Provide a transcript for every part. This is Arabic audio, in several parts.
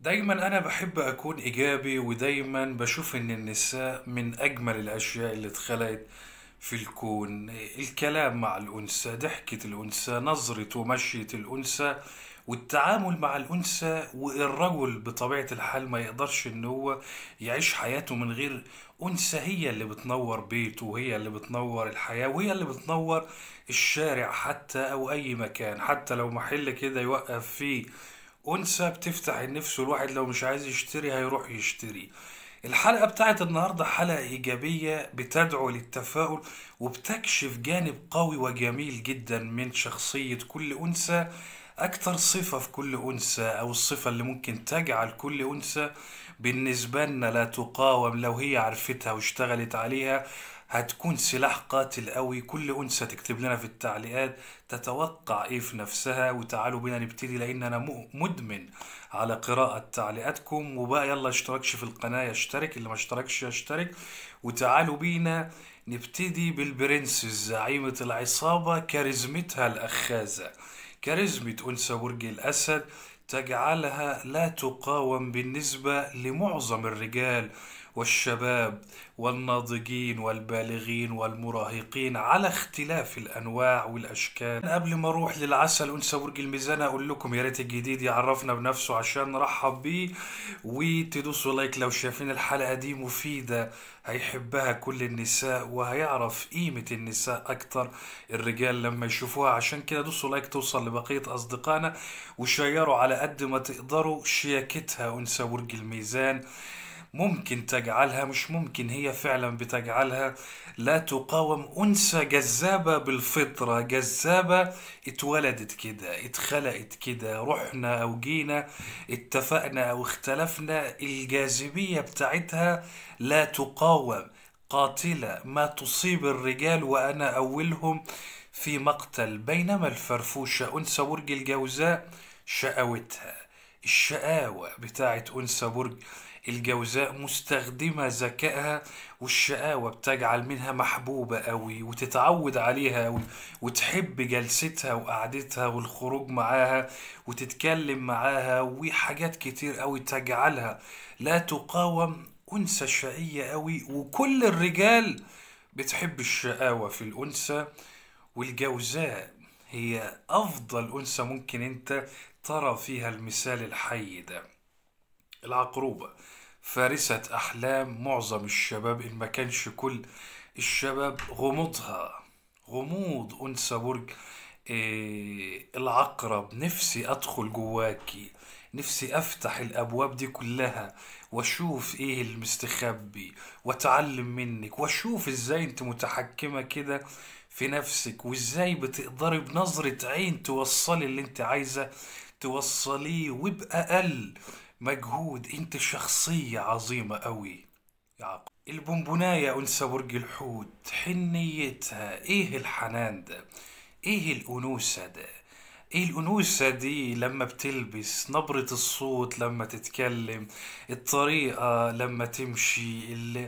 دايما انا بحب اكون ايجابي ودايما بشوف ان النساء من اجمل الاشياء اللي اتخلقت في الكون الكلام مع الانثى ضحكه الانثى نظره ومشيه الانثى والتعامل مع الانثى والرجل بطبيعه الحال ما يقدرش ان هو يعيش حياته من غير انثى هي اللي بتنور بيته وهي اللي بتنور الحياه وهي اللي بتنور الشارع حتى او اي مكان حتى لو محل كده يوقف فيه انثى بتفتح النفس والواحد لو مش عايز يشتري هيروح يشتري الحلقة بتاعت النهاردة حلقة إيجابية بتدعو للتفاؤل وبتكشف جانب قوي وجميل جدا من شخصية كل أنثى أكتر صفة في كل أنثى أو الصفة اللي ممكن تجعل كل أنثى بالنسبة لنا لا تقاوم لو هي عرفتها واشتغلت عليها هتكون سلاح قاتل قوي كل أنثى تكتب لنا في التعليقات تتوقع إيه في نفسها وتعالوا بينا نبتدي لأن أنا مدمن على قراءة تعليقاتكم وبقى يلا اشتركش في القناة يشترك اللي ما اشتركش يشترك وتعالوا بينا نبتدي بالبرنس زعيمة العصابة كاريزمتها الأخاذة كاريزمة أنثى برج الأسد تجعلها لا تقاوم بالنسبة لمعظم الرجال والشباب والناضجين والبالغين والمراهقين على اختلاف الانواع والاشكال قبل ما اروح للعسل انثى برج الميزان اقول لكم يا ريت الجديد يعرفنا بنفسه عشان نرحب بيه وتدوسوا لايك لو شايفين الحلقه دي مفيده هيحبها كل النساء وهيعرف قيمه النساء اكتر الرجال لما يشوفوها عشان كده دوسوا لايك توصل لبقيه اصدقائنا وشيروا على قد ما تقدروا شياكتها انثى برج الميزان ممكن تجعلها مش ممكن هي فعلا بتجعلها لا تقاوم أنثى جذابة بالفطرة جذابة اتولدت كده اتخلقت كده رحنا أو جينا اتفقنا أو اختلفنا الجاذبية بتاعتها لا تقاوم قاتلة ما تصيب الرجال وأنا أولهم في مقتل بينما الفرفوشة أنثى برج الجوزاء شقاوتها الشقاوة بتاعت أنثى برج الجوزاء مستخدمة ذكائها والشقاوة بتجعل منها محبوبة قوي وتتعود عليها وتحب جلستها وقعدتها والخروج معاها وتتكلم معاها وحاجات كتير قوي تجعلها لا تقاوم أنثى شقية قوي وكل الرجال بتحب الشقاوة في الأنثى والجوزاء هي أفضل أنثى ممكن أنت ترى فيها المثال الحي ده العقروبة فارسة أحلام معظم الشباب إن ما كانش كل الشباب غموضها غموض أنثى برج إيه العقرب نفسي أدخل جواكي نفسي أفتح الأبواب دي كلها وأشوف إيه المستخبي وأتعلم منك وأشوف إزاي أنت متحكمة كده في نفسك وإزاي بتقدري بنظرة عين توصلي اللي أنت عايزة توصليه وبأقل مجهود انت شخصية عظيمة قوي يعقوب البونبوناية أنثى برج الحوت حنيتها إيه الحنان ده إيه الأنوثة ده ايه الانوثه دي لما بتلبس نبره الصوت لما تتكلم الطريقه لما تمشي ال...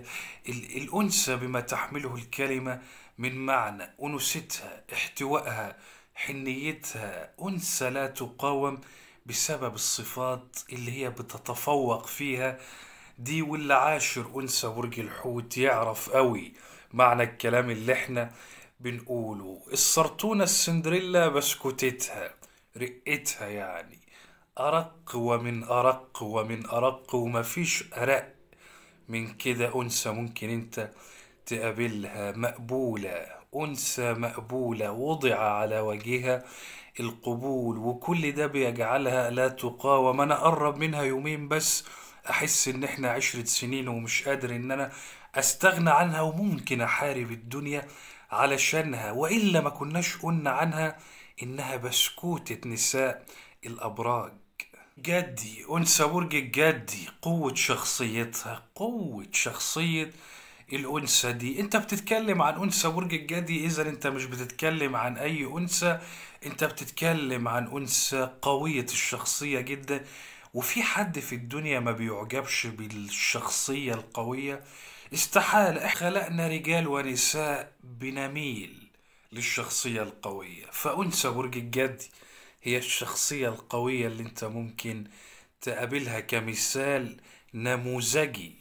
ال... الانثى بما تحمله الكلمه من معنى انوثتها احتوائها حنيتها انثى لا تقاوم بسبب الصفات اللي هي بتتفوق فيها دي واللي عاشر أنثى برج الحوت يعرف قوي معنى الكلام اللي احنا بنقوله السرطونة السندريلا بسكوتتها رقتها يعني أرق ومن أرق ومن أرق ومفيش أرق من كده أنثى ممكن أنت تقابلها مقبولة أنثى مقبولة وضع على وجهها القبول وكل ده بيجعلها لا تقاوم أنا أقرب منها يومين بس أحس إن إحنا عشرة سنين ومش قادر إن أنا أستغنى عنها وممكن أحارب الدنيا علشانها وإلا ما كناش قلنا عنها إنها بسكوتة نساء الأبراج جدي أنثى برج الجدي قوة شخصيتها قوة شخصية الأنثى دي أنت بتتكلم عن أنثى برج الجدي إذا أنت مش بتتكلم عن أي أنثى أنت بتتكلم عن أنثى قوية الشخصية جدا وفي حد في الدنيا ما بيعجبش بالشخصية القوية استحال خلقنا رجال ونساء بنميل للشخصية القوية فأنثى برج الجدي هي الشخصية القوية اللي أنت ممكن تقابلها كمثال نموذجي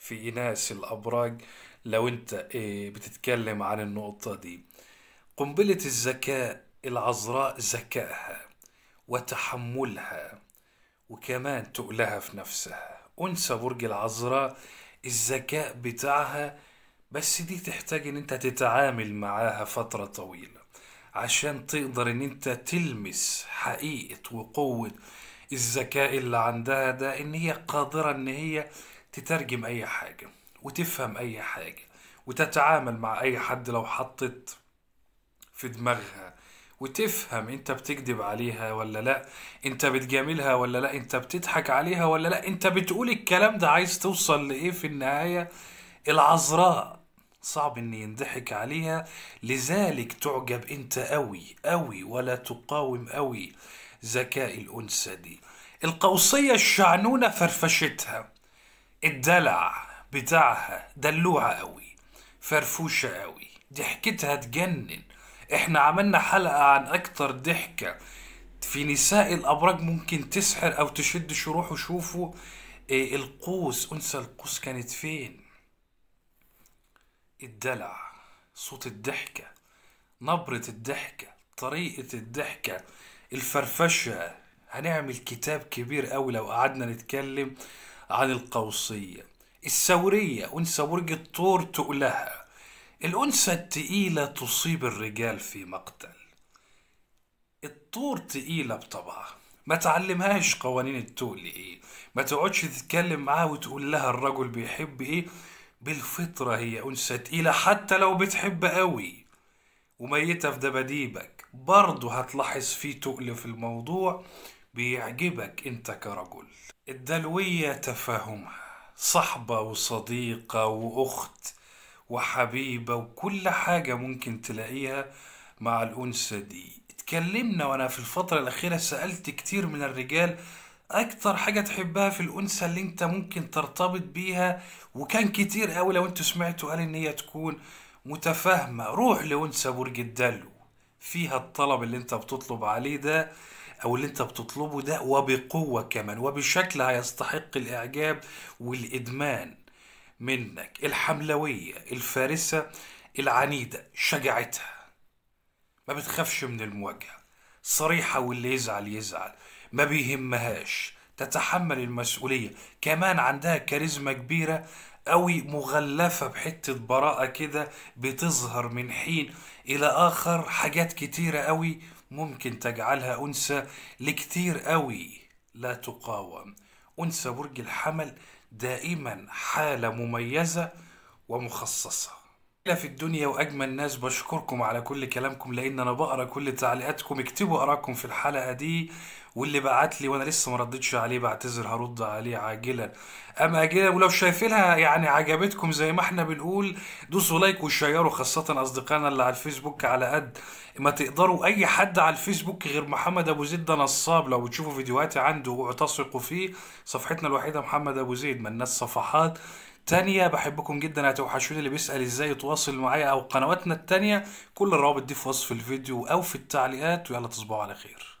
في ناس الأبراج لو أنت إيه، بتتكلم عن النقطة دي قنبلة الذكاء العذراء ذكائها وتحملها وكمان تقلها في نفسها أنثى برج العذراء الذكاء بتاعها بس دي تحتاج ان انت تتعامل معاها فترة طويلة عشان تقدر ان انت تلمس حقيقة وقوة الذكاء اللي عندها ده ان هي قادرة ان هي تترجم أي حاجة وتفهم أي حاجة وتتعامل مع أي حد لو حطت في دماغها وتفهم انت بتكذب عليها ولا لا انت بتجاملها ولا لا انت بتضحك عليها ولا لا انت بتقول الكلام ده عايز توصل لايه في النهاية العذراء صعب ان ينضحك عليها لذلك تعجب انت قوي قوي ولا تقاوم قوي ذكاء الانثى دي القوسية الشعنونة فرفشتها الدلع بتاعها دلوعة قوي فرفوشة قوي ضحكتها تجنن احنا عملنا حلقة عن اكتر ضحكة في نساء الابراج ممكن تسحر او تشد شروح وشوفوا إيه القوس انثى القوس كانت فين الدلع صوت الضحكة نبرة الضحكة طريقة الضحكة الفرفشة هنعمل كتاب كبير قوي لو قعدنا نتكلم عن القوصية الثورية أنثى برج الطور تقولها الأنثى التقيلة تصيب الرجال في مقتل الطور تقيلة بطبعها ما تعلمهاش قوانين التقل ايه ما تقعدش تتكلم معاها وتقول لها الرجل بيحب ايه بالفطرة هي أنثى تقيلة حتى لو بتحب قوي وميتة في دباديبك برضه هتلاحظ فيه تقل في الموضوع بيعجبك انت كرجل الدلوية تفاهمها صحبة وصديقة وأخت وحبيبة وكل حاجة ممكن تلاقيها مع الأنثى دي اتكلمنا وأنا في الفترة الأخيرة سألت كتير من الرجال أكتر حاجة تحبها في الأنثى اللي أنت ممكن ترتبط بيها وكان كتير أوي لو أنتوا سمعتوا قال إن هي تكون متفاهمة روح لأنثى برج الدلو فيها الطلب اللي أنت بتطلب عليه ده او اللي انت بتطلبه ده وبقوه كمان وبشكل هيستحق الاعجاب والادمان منك الحملويه الفارسه العنيده شجاعتها ما بتخافش من المواجهه صريحه واللي يزعل يزعل ما بيهمهاش تتحمل المسؤوليه كمان عندها كاريزما كبيره قوي مغلفة بحتة براءة كده بتظهر من حين إلى آخر حاجات كتيرة قوي ممكن تجعلها أنثى لكتير قوي لا تقاوم أنثى برج الحمل دائما حالة مميزة ومخصصة في الدنيا واجمل ناس بشكركم على كل كلامكم لان انا بقرا كل تعليقاتكم اكتبوا ارائكم في الحلقه دي واللي بعت لي وانا لسه ما ردتش عليه بعتذر هرد عليه عاجلا اما اجلا ولو شايفينها يعني عجبتكم زي ما احنا بنقول دوسوا لايك وشيروا خاصه اصدقائنا اللي على الفيسبوك على قد ما تقدروا اي حد على الفيسبوك غير محمد ابو زيد ده نصاب لو بتشوفوا فيديوهاتي عنده واعتصقوا فيه صفحتنا الوحيده محمد ابو زيد الناس صفحات تانية بحبكم جدا هتوحشوني اللي بيسأل ازاي يتواصل معايا او قنواتنا التانية كل الروابط دي في وصف الفيديو او في التعليقات ويلا تصبحوا على خير